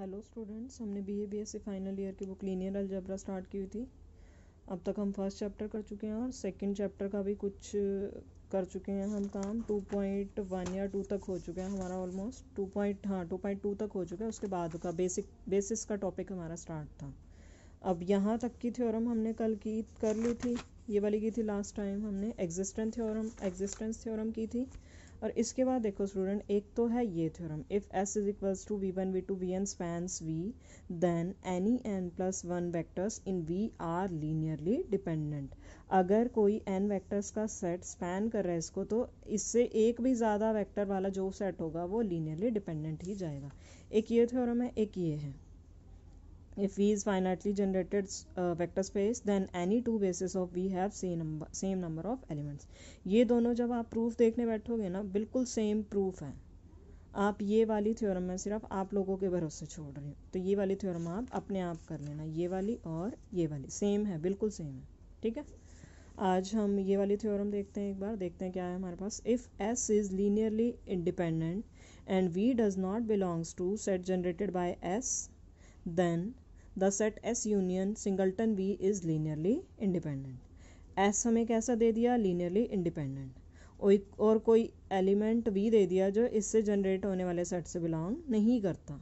hello students हमने B A B S C final year की book linear algebra start की हुई थी अब तक हम फर्स्ट चैप्टर कर चुके हैं और सेकंड चैप्टर का भी कुछ कर चुके हैं हम काम टू पॉइंट वन या टू तक हो चुका है हमारा ऑलमोस्ट टू पॉइंट हाँ टू पॉइंट टू तक हो चुका है उसके बाद का बेसिक बेसिस का टॉपिक हमारा स्टार्ट था अब यहाँ तक की थ्योरम हमने कल की कर ली थी ये वाली की थी लास्ट टाइम हमने एग्जिस्टेंस थ्योरम एग्जिस्टेंस थ्योरम की थी और इसके बाद देखो स्टूडेंट एक तो है ये theorem if S is equals to V one we two we N spans V then any N plus one vectors in V are linearly dependent अगर कोई एन वैक्टर्स का सेट स्पैन कर रहा है इसको तो इससे एक भी ज़्यादा वैक्टर वाला जो सेट होगा वो लीनियरली डिपेंडेंट ही जाएगा एक ये थ्योरम है एक ये है if v is finitely generated uh, vector space then any two bases of v have same number same number of elements ये दोनों जब आप प्रूफ देखने बैठोगे ना बिल्कुल सेम प्रूफ hai आप ये वाली थ्योरम में सिर्फ आप लोगों के भरोसे छोड़ रही हूँ तो ये वाली थ्योरम आप अपने आप कर लेना ये वाली और ये वाली सेम है बिल्कुल सेम है ठीक है आज हम ये वाली थ्योरम देखते हैं एक बार देखते हैं क्या है हमारे पास if S is linearly independent and V does not belongs to set generated by S then the set S union singleton V is linearly independent S हमें कैसा दे दिया लीनियरली इंडिपेंडेंट और कोई एलिमेंट वी दे दिया जो इससे जनरेट होने वाले सेट से बिलोंग नहीं करता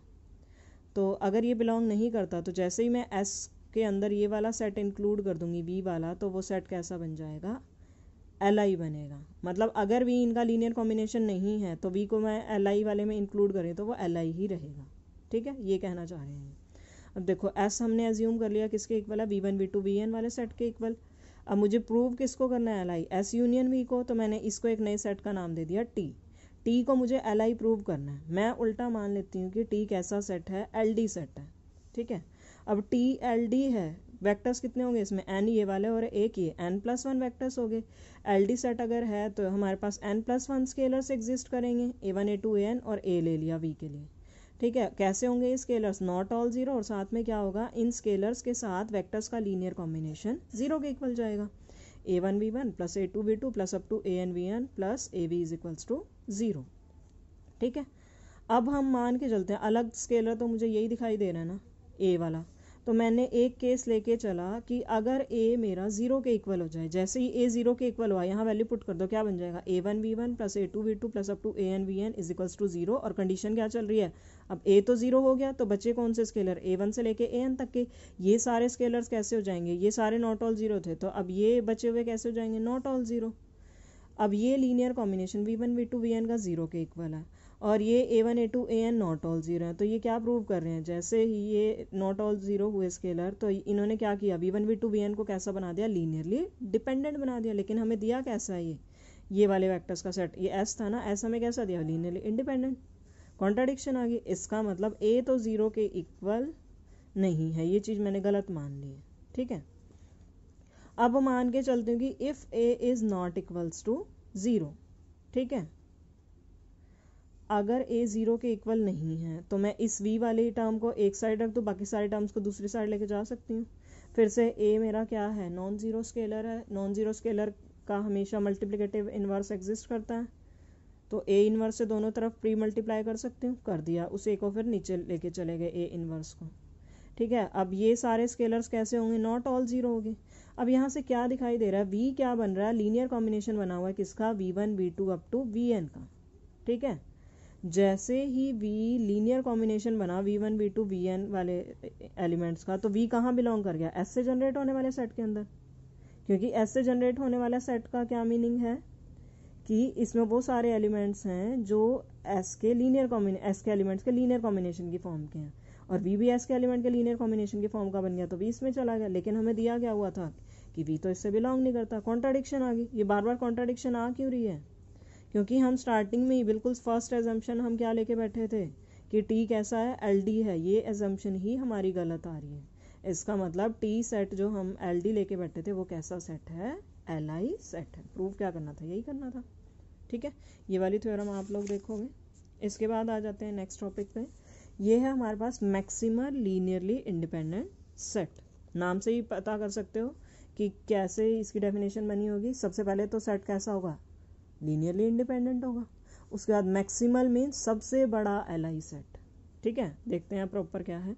तो अगर ये बिलोंग नहीं करता तो जैसे ही मैं एस के अंदर ये वाला सेट इंक्लूड कर दूंगी वी वाला तो वो सेट कैसा बन जाएगा एल आई बनेगा मतलब अगर वी इनका लीनियर कॉम्बिनेशन नहीं है तो वी को मैं एल आई वाले में इंक्लूड करें तो वो एल आई ही रहेगा ठीक है ये कहना चाह रहे हैं अब देखो एस हमने एज्यूम कर लिया किसके इक्वल है V one we two V N वाले सेट के इक्वल अब मुझे प्रूव किसको करना है L I S union V को तो मैंने इसको एक नए सेट का नाम दे दिया टी टी को मुझे एल आई प्रूव करना है मैं उल्टा मान लेती हूँ कि टी कैसा सेट है एल डी सेट है ठीक है अब टी एल डी है वेक्टर्स कितने होंगे इसमें एन ये वाले और एक ये एन प्लस वन वैक्टर्स हो गए एल डी सेट अगर है तो हमारे पास N plus one scalars exist करेंगे A one A two A N और ए ले लिया वी के लिए ठीक है कैसे होंगे ये स्केलर्स नॉट ऑल जीरो और साथ में क्या होगा इन स्केलर्स के साथ वेक्टर्स का लीनियर कॉम्बिनेशन जीरो के इक्वल जाएगा ए one we one plus A two we two plus up to A N V N plus A V is equals to zero ठीक है अब हम मान के चलते हैं अलग स्केलर तो मुझे यही दिखाई दे रहा है ना ए वाला तो मैंने एक केस लेके चला कि अगर ए मेरा ज़ीरो के इक्वल हो जाए जैसे ही ए ज़ीरो के इक्वल हुआ यहाँ वैल्यू पुट कर दो क्या बन जाएगा ए one we one plus A two we two plus up to A N V n is equals to zero और कंडीशन क्या चल रही है अब ए तो ज़ीरो हो गया तो बच्चे कौन से स्केलर ए वन से लेके ए एन तक के ये सारे स्केलर्स कैसे हो जाएंगे ये सारे नॉट ऑल ज़ीरो थे तो अब ये बचे हुए कैसे हो जाएंगे नॉट ऑल ज़ीरो अब ये linear combination v one we two we n का ज़ीरो के इक्वल है और ये a one A two A n not all zero हैं तो ये क्या प्रूव कर रहे हैं जैसे ही ये नॉट ऑल ज़ीरो हुए स्केलर तो इन्होंने क्या किया v one we two we n को कैसा बना दिया लीनियरली डिपेंडेंट बना दिया लेकिन हमें दिया कैसा है ये ये वाले वैक्टर्स का सेट ये एस था ना एस हमें कैसा दिया लीनियरली इंडिपेंडेंट कॉन्ट्राडिक्शन आ गई इसका मतलब ए तो ज़ीरो के इक्वल नहीं है ये चीज़ मैंने गलत मान ली है ठीक है अब मान के चलते हूँ कि if a is not equals to zero ठीक है अगर ए ज़ीरो के इक्वल नहीं है तो मैं इस वी वाले टर्म को एक साइड रख दो बाकी सारे टर्म्स को दूसरी साइड लेके जा सकती हूँ फिर से ए मेरा क्या है नॉन ज़ीरो स्केलर है नॉन ज़ीरो स्केलर का हमेशा मल्टीप्लिकेटिव इन्वर्स एग्जिस्ट करता है तो ए इन्वर्स से दोनों तरफ प्री मल्टीप्लाई कर सकती हूँ कर दिया उस ए को फिर नीचे लेके चले गए ए इन्वर्स को ठीक है अब ये सारे स्केलर्स कैसे होंगे नॉट ऑल ज़ीरो होंगे अब यहाँ से क्या दिखाई दे रहा है वी क्या बन रहा है लीनियर कॉम्बिनेशन बना हुआ है किसका v one we two up to we n का ठीक है जैसे ही v लीनियर कॉम्बिनेशन बना v1 one we two V N वाले एलिमेंट्स का तो v कहाँ बिलोंग कर गया s से जनरेट होने वाले सेट के अंदर क्योंकि s से जनरेट होने वाला सेट का क्या मीनिंग है कि इसमें वो सारे एलिमेंट्स हैं जो s के लीनियर कॉम्बिने s के एलिमेंट्स के लीनियर कॉम्बिनेशन की फॉर्म के हैं और v भी s के एलिमेंट के लीनियर कॉम्बिनेशन के फॉर्म का बन गया तो v इसमें चला गया लेकिन हमें दिया क्या हुआ था कि v तो इससे बिलोंग नहीं करता कॉन्ट्राडिक्शन आ गई ये बार बार कॉन्ट्राडिक्शन आ क्यों रही है क्योंकि हम स्टार्टिंग में ही बिल्कुल फर्स्ट एजम्पन हम क्या लेके बैठे थे कि टी कैसा है एल डी है ये एजम्पन ही हमारी गलत आ रही है इसका मतलब टी सेट जो हम एल डी लेके बैठे थे वो कैसा सेट है एल आई सेट है प्रूव क्या करना था यही करना था ठीक है ये वाली थ्योरम आप लोग देखोगे इसके बाद आ जाते हैं नेक्स्ट टॉपिक पे ये है हमारे पास मैक्सिमम लीनियरली इंडिपेंडेंट सेट नाम से ही पता कर सकते हो कि कैसे इसकी डेफिनेशन बनी होगी सबसे पहले तो सेट कैसा होगा लीनियरली इंडिपेंडेंट होगा उसके बाद मैक्सिमल मीन सबसे बड़ा एल आई सेट ठीक है देखते हैं प्रॉपर क्या है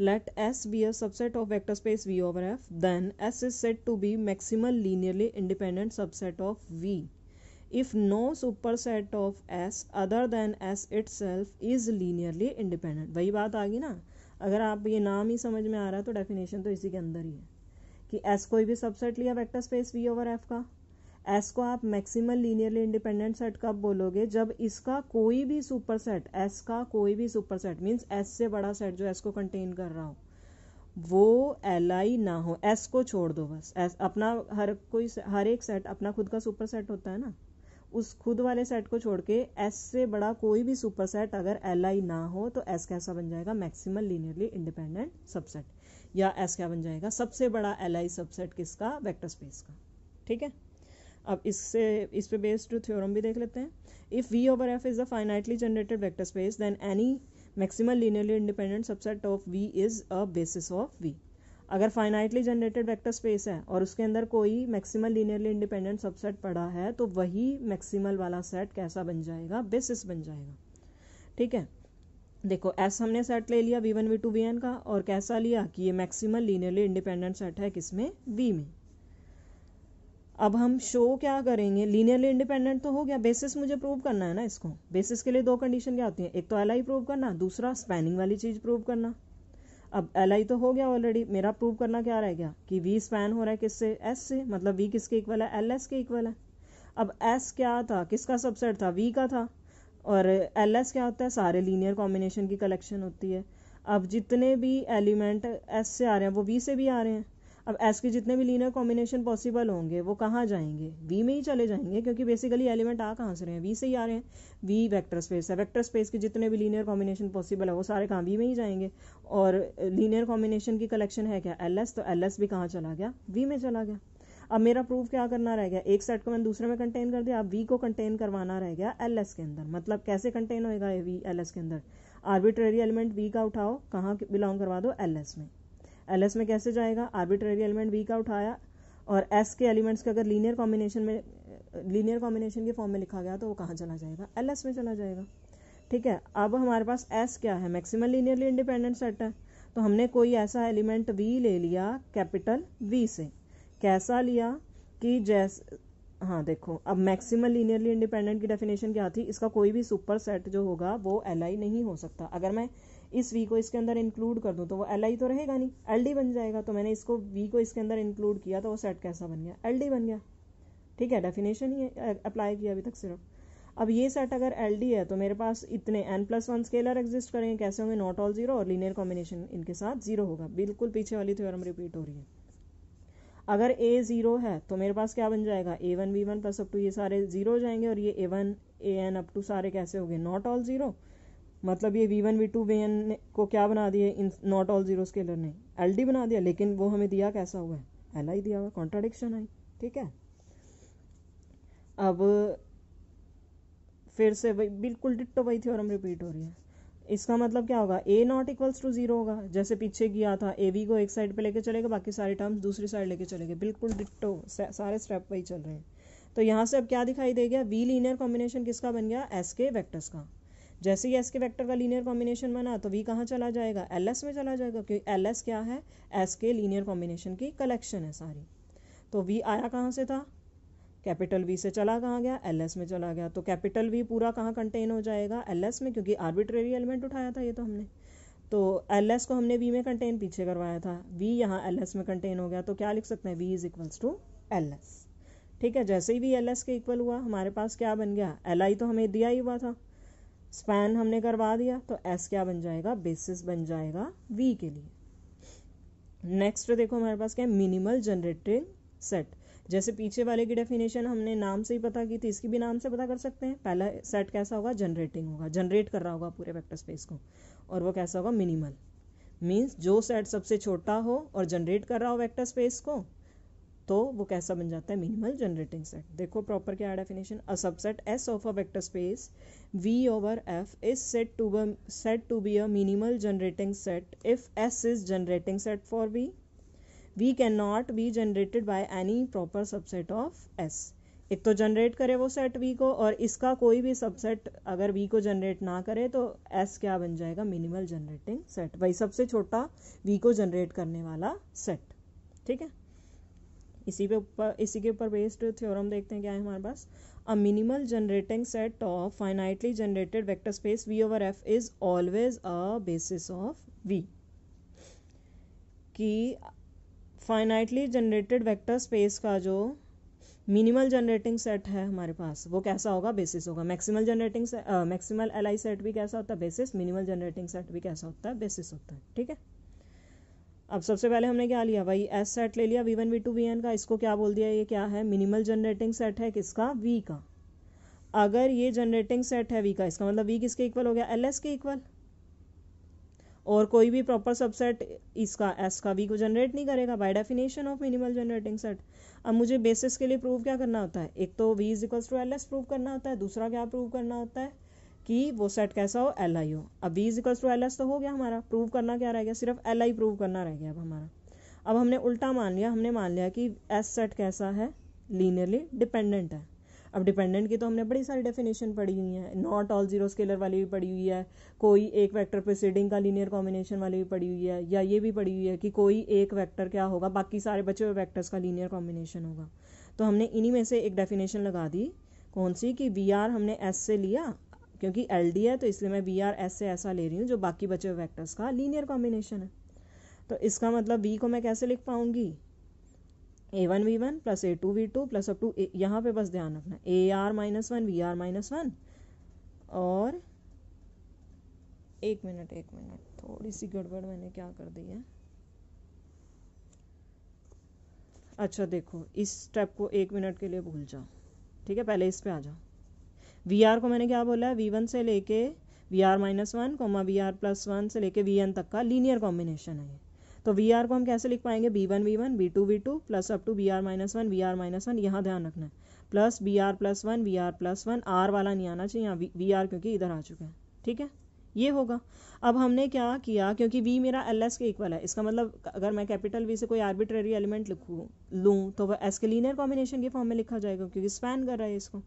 let S be a subset of vector space V over F then S is set to be maximal linearly independent subset of V if no super set of S other than S इट सेल्फ is linearly independent वही बात आ गई ना अगर आप ये नाम ही समझ में आ रहा है तो डेफिनेशन तो इसी के अंदर ही है कि एस कोई भी सबसेट लिया vector space V over F का एस को आप मैक्सिमल लीनियरली इंडिपेंडेंट सेट कब बोलोगे जब इसका कोई भी सुपर सेट एस का कोई भी सुपर सेट मीन्स एस से बड़ा सेट जो एस को कंटेन कर रहा हो वो एल आई ना हो एस को छोड़ दो बस एस अपना हर कोई हर एक सेट अपना खुद का सुपर सेट होता है ना उस खुद वाले सेट को छोड़ के एस से बड़ा कोई भी सुपर सेट अगर एल आई ना हो तो एस कैसा बन जाएगा मैक्सिमल लीनियरली इंडिपेंडेंट सबसेट या एस क्या बन जाएगा सबसे बड़ा एल आई सबसेट किसका वेक्टर स्पेस का ठीक है अब इससे इस पे बेस्ड थ्योरम भी देख लेते हैं if V over F is a finitely generated vector space then any maximal linearly independent subset of V is a basis of V अगर फाइनाइटली जनरेटेड वेक्टर स्पेस है और उसके अंदर कोई मैक्सिमल लीनियरली इंडिपेंडेंट सबसेट पड़ा है तो वही मैक्सिमल वाला सेट कैसा बन जाएगा बेसिस बन जाएगा ठीक है देखो एस हमने सेट ले लिया v one we two we n का और कैसा लिया कि ये मैक्सिमल लीनियरली इंडिपेंडेंट सेट है किसमें वी में अब हम शो क्या करेंगे लीनियरली इंडिपेंडेंट तो हो गया बेसिस मुझे प्रूव करना है ना इसको बेसिस के लिए दो कंडीशन क्या होती है एक तो एल आई प्रूव करना दूसरा स्पैनिंग वाली चीज़ प्रूव करना अब एल आई तो हो गया ऑलरेडी मेरा प्रूव करना क्या रह गया कि वी स्पैन हो रहा है किससे एस से मतलब वी किसके इक्वल है एल एस के इक्वल है अब एस क्या था किसका सबसेट था वी का था और एल एस क्या होता है सारे लीनियर कॉम्बिनेशन की कलेक्शन होती है अब जितने भी एलिमेंट एस से आ रहे हैं वो वी से भी आ रहे हैं अब एस के जितने भी लीनियर कॉम्बिनेशन पॉसिबल होंगे वो कहाँ जाएंगे वी में ही चले जाएंगे क्योंकि बेसिकली एलिमेंट आ कहाँ से रहे हैं वी से ही आ रहे हैं वी वेक्टर स्पेस है वेक्टर स्पेस के जितने भी लीनियर कॉम्बिनेशन पॉसिबल है वो सारे कहाँ वी में ही जाएंगे और लीनियर कॉम्बिनेशन की कलेक्शन है क्या एल तो एल भी कहाँ चला गया वी में चला गया अब मेरा प्रूफ क्या करना रह गया एक सेट को मैंने दूसरे में कंटेन कर दिया अब वी को कंटेन करवाना रह गया एल एस के अंदर मतलब कैसे कंटेन होएगा ये वी एल एस के अंदर आर्बिट्रेरी एलिमेंट वी का उठाओ कहाँ बिलोंग करवा दो एल एस में एल एस में कैसे जाएगा आर्बिट्रेरी एलिमेंट वी का उठाया और एस के एलिमेंट्स का अगर लीनियर कॉम्बिनेशन में लीनियर कॉम्बिनेशन के फॉर्म में लिखा गया तो वो कहाँ चला जाएगा एल एस में चला जाएगा ठीक है अब हमारे पास एस क्या है मैक्सिमम लीनियरली इंडिपेंडेंट सेट है तो हमने कोई ऐसा एलिमेंट वी ले लिया कैपिटल वी से कैसा लिया कि जैस हाँ देखो अब मैक्सिमम लीनियरली इंडिपेंडेंट की डेफिनेशन क्या थी इसका कोई भी सुपर सेट जो होगा वो एल आई नहीं हो सकता अगर मैं इस वी को इसके अंदर इंक्लूड कर दूँ तो वो एल आई तो रहेगा नहीं एल डी बन जाएगा तो मैंने इसको वी को इसके अंदर इंक्लूड किया तो वो सेट कैसा बन गया एल डी बन गया ठीक है डेफिनेशन ही अप्लाई किया अभी तक सिर्फ अब ये सेट अगर एल डी है तो मेरे पास इतने n plus one scalar exist करेंगे कैसे होंगे नॉट ऑल जीरो और लीनियर कॉम्बिनेशन इनके साथ जीरो होगा बिल्कुल पीछे वाली थ्योरम रिपीट हो रही है अगर ए जीरो है तो मेरे पास क्या बन जाएगा ए one b one plus up to ये सारे जीरो हो जाएंगे और ये a one a n up to सारे कैसे हो गए नॉट ऑल जीरो मतलब ये v one we two we n को क्या बना दिए इन नॉट ऑल जीरो स्केलर ने एल डी बना दिया लेकिन वो हमें दिया कैसा हुआ है एल आई दिया हुआ कॉन्ट्राडिक्शन आई ठीक है अब फिर से वही बिल्कुल डिट्टो वही हम रिपीट हो रही है इसका मतलब क्या होगा a not equals to zero होगा जैसे पीछे किया था ए वी को एक साइड पे लेके चलेगा बाकी सारे टर्म्स दूसरी साइड लेके चले गए बिल्कुल डिट्टो सारे स्टेप वही चल रहे हैं तो यहाँ से अब क्या दिखाई दे गया वी लीनियर कॉम्बिनेशन किसका बन गया एस के वैक्टर्स का जैसे ही एस के वैक्टर का लीनियर कॉम्बिनेशन बना तो वी कहाँ चला जाएगा एल एस में चला जाएगा क्योंकि एल एस क्या है एस के लीनियर कॉम्बिनेशन की कलेक्शन है सारी तो वी आया कहाँ से था कैपिटल वी से चला कहाँ गया एल एस में चला गया तो कैपिटल वी पूरा कहाँ कंटेन हो जाएगा एल एस में क्योंकि आर्बिट्रेरी एलिमेंट उठाया था ये तो हमने तो एल एस को हमने वी में कंटेन पीछे करवाया था वी यहाँ एल एस में कंटेन हो गया तो क्या लिख सकते हैं V is equals to L S ठीक है जैसे ही वी एल एस के इक्वल हुआ हमारे पास क्या बन गया एल आई तो हमें दिया ही हुआ था स्पैन हमने करवा दिया तो एस क्या बन जाएगा बेसिस बन जाएगा वी के लिए नेक्स्ट देखो हमारे पास क्या है मिनिमल जनरेटिंग सेट जैसे पीछे वाले की डेफिनेशन हमने नाम से ही पता की थी इसकी भी नाम से पता कर सकते हैं पहला सेट कैसा होगा जनरेटिंग होगा जनरेट कर रहा होगा पूरे वेक्टर स्पेस को और वो कैसा होगा मिनिमल मीन्स जो सेट सबसे छोटा हो और जनरेट कर रहा हो वेक्टर स्पेस को तो वो कैसा बन जाता है मिनिमल जनरेटिंग सेट देखो प्रॉपर क्या definition a subset S of a vector space V over F is set to set to be a minimal generating set if S is generating set for V V can not be generated by any proper subset of S एक तो generate करे वो set we को और इसका कोई भी subset अगर वी को जनरेट ना करे तो एस क्या बन जाएगा मिनिमल जनरेटिंग सेट वही सबसे छोटा वी को जनरेट करने वाला सेट ठीक है इसी पे ऊपर इसी के ऊपर बेस्ड थ्योरम देखते हैं क्या है हमारे पास a minimal generating set of finitely generated vector space V over F is always a basis of V कि फाइनाइटली जनरेटेड वेक्टर स्पेस का जो मिनिमल जनरेटिंग सेट है हमारे पास वो कैसा होगा बेसिस होगा maximal generating maximal L I set भी कैसा होता है बेसिस मिनिमल जनरेटिंग सेट भी कैसा होता है बेसिस होता है ठीक है अब सबसे पहले हमने क्या लिया भाई एस सेट ले लिया v one we two we n का इसको क्या बोल दिया ये क्या है मिनिमल जनरेटिंग सेट है किसका वी का अगर ये जनरेटिंग सेट है वी का इसका मतलब वी किसके इक्वल हो गया एल एस के इक्वल और कोई भी प्रॉपर सबसेट इसका एस का वी को जनरेट नहीं करेगा by definition of minimal generating set अब मुझे बेसिस के लिए प्रूव क्या करना होता है एक तो V is equals to L S prove करना होता है दूसरा क्या प्रूव करना होता है कि वो सेट कैसा हो एल आई हो अब V equals to L S तो हो गया हमारा प्रूव करना क्या रह गया सिर्फ एल आई प्रूव करना रह गया अब हमारा अब हमने उल्टा मान लिया हमने मान लिया कि एस सेट कैसा है लीनियरली डिपेंडेंट है अब डिपेंडेंट की तो हमने बड़ी सारी डेफिनेशन पढ़ी हुई है नॉट ऑल जीरो स्केलर वाली भी पढ़ी हुई है कोई एक वेक्टर प्रोसीडिंग का लीनियर कॉम्बिनेशन वाली भी पढ़ी हुई है या ये भी पढ़ी हुई है कि कोई एक वेक्टर क्या होगा बाकी सारे बचे हुए वेक्टर्स का लीनियर कॉम्बिनेशन होगा तो हमने इन्हीं में से एक डेफिनेशन लगा दी कौन सी कि वी आर हमने एस से लिया क्योंकि एल डी है तो इसलिए मैं वी आर एस से ऐसा ले रही हूँ जो बाकी बचे हुए वैक्टर्स का लीनियर कॉम्बिनेशन है तो इसका मतलब वी को मैं कैसे लिख पाऊंगी a one we one plus A two we two plus up to यहाँ पे बस ध्यान रखना a r minus one v r minus one और एक मिनट एक मिनट थोड़ी सी गड़बड़ मैंने क्या कर दी है अच्छा देखो इस स्टेप को एक मिनट के लिए भूल जाओ ठीक है पहले इस पे आ जाओ वी आर को मैंने क्या बोला है वी वन से लेके v r minus one comma v r plus one से लेके वी एन तक का लीनियर कॉम्बिनेशन है तो वी आर को हम कैसे लिख पाएंगे b one we one b two we two plus up to b r minus one v r minus one यहाँ ध्यान रखना है plus b r plus one v r plus one r वाला नहीं आना चाहिए यहाँ वी आर क्योंकि इधर आ चुका है ठीक है ये होगा अब हमने क्या किया क्योंकि वी मेरा एल एस के इक्वल है इसका मतलब अगर मैं कैपिटल वी से कोई आर्बिट्रेरी एलिमेंट लिखूँ लूँ तो वह एस के लीनियर कॉम्बिनेशन के फॉर्म में लिखा जाएगा क्योंकि स्पैन कर रहा है इसको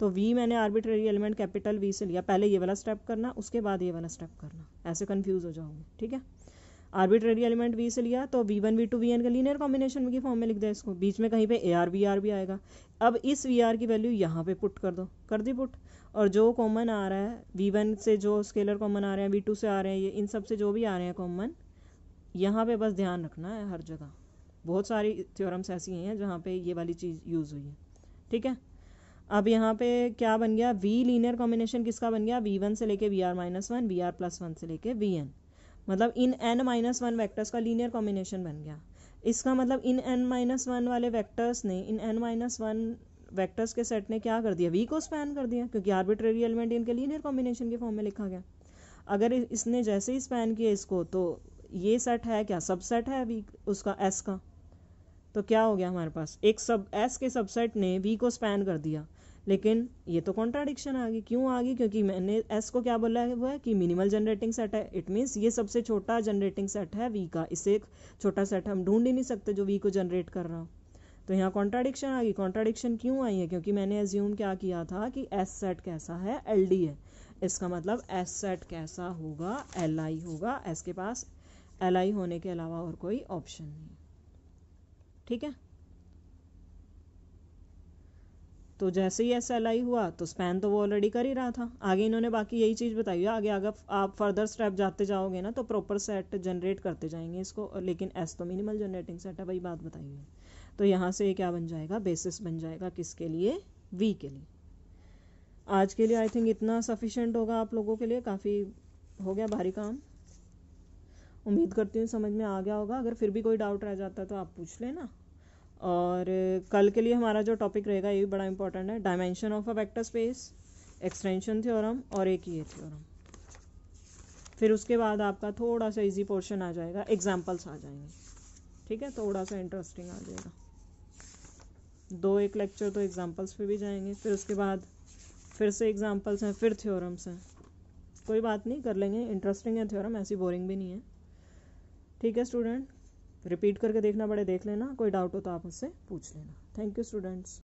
तो वी मैंने आर्बिट्रेरी एलिमेंट कैपिटल वी से लिया पहले ये वाला स्टेप करना उसके बाद ये वाला स्टेप करना ऐसे कन्फ्यूज़ हो जाओगे ठीक है आर्बिट्रेरी एलिमेंट वी से लिया तो v one we two we n का लीनियर कॉम्बिनेशन की फॉर्म में लिख दिया इसको बीच में कहीं पे ए आर वी आर भी आएगा अब इस वी आर की वैल्यू यहाँ पे पुट कर दो कर दी पुट और जो कॉमन आ रहा है वी वन से जो स्केलर कॉमन आ रहे हैं वी टू से आ रहे हैं ये इन सब से जो भी आ रहे हैं कॉमन यहाँ पे बस ध्यान रखना है हर जगह बहुत सारी थ्योरम्स ऐसी हैं जहाँ पे ये वाली चीज़ यूज़ हुई है ठीक है अब यहाँ पे क्या बन गया वी लीनियर कॉम्बिनेशन किसका बन गया वी वन से लेके v r minus one v r plus one से लेके वी एन मतलब इन एन माइनस वन वैक्टर्स का लीनियर कॉम्बिनेशन बन गया इसका मतलब इन एन माइनस वन वाले वैक्टर्स ने इन एन माइनस वन वैक्टर्स के सेट ने क्या कर दिया वी को स्पैन कर दिया क्योंकि आर्बिट्रेरी एलिमेंट इनके लीनियर कॉम्बिनेशन के फॉर्म में लिखा गया अगर इसने जैसे ही स्पैन किया इसको तो ये सेट है क्या सबसेट है वी उसका एस का तो क्या हो गया हमारे पास एक सब एस के सबसेट ने वी को स्पैन कर दिया लेकिन ये तो कॉन्ट्राडिक्शन आ गई क्यों आ गई क्योंकि मैंने एस को क्या बोला है है कि मिनिमल जनरेटिंग सेट है इट मीन्स ये सबसे छोटा जनरेटिंग सेट है वी का इससे एक छोटा सेट हम ढूंढ ही नहीं सकते जो वी को जनरेट कर रहा हो तो यहाँ कॉन्ट्राडिक्शन आ गई कॉन्ट्राडिक्शन क्यों आई है क्योंकि मैंने एज्यूम क्या किया था कि एस सेट कैसा है एल डी है इसका मतलब एस सेट कैसा होगा एल आई होगा एस के पास एल आई होने के अलावा और कोई ऑप्शन नहीं ठीक है तो जैसे ही एस एल आई हुआ तो स्पैन तो वो ऑलरेडी कर ही रहा था आगे इन्होंने बाकी यही चीज़ बताई है आगे अगर आप फर्दर स्टेप जाते जाओगे ना तो प्रॉपर सेट जनरेट करते जाएंगे इसको लेकिन एस तो मिनिमल जनरेटिंग सेट है वही बात बताई है तो यहाँ से ये क्या बन जाएगा बेसिस बन जाएगा किसके लिए वी के लिए आज के लिए आई थिंक इतना सफिशेंट होगा आप लोगों के लिए काफ़ी हो गया भारी काम उम्मीद करती हूँ समझ में आ गया होगा अगर फिर भी कोई डाउट रह जाता है तो आप पूछ लेना और कल के लिए हमारा जो टॉपिक रहेगा ये भी बड़ा इंपॉर्टेंट है dimension of a vector space extension theorem और एक ही थ्योरम फिर उसके बाद आपका थोड़ा सा इजी पोर्शन आ जाएगा एग्जाम्पल्स आ जाएंगे ठीक है थोड़ा सा इंटरेस्टिंग आ जाएगा दो एक लेक्चर तो एग्जाम्पल्स पे भी जाएंगे फिर उसके बाद फिर से एग्जाम्पल्स हैं फिर थ्योरम्स हैं कोई बात नहीं कर लेंगे इंटरेस्टिंग है थ्योरम ऐसी बोरिंग भी नहीं है ठीक है स्टूडेंट रिपीट करके देखना पड़े देख लेना कोई डाउट हो तो आप मुझसे पूछ लेना थैंक यू स्टूडेंट्स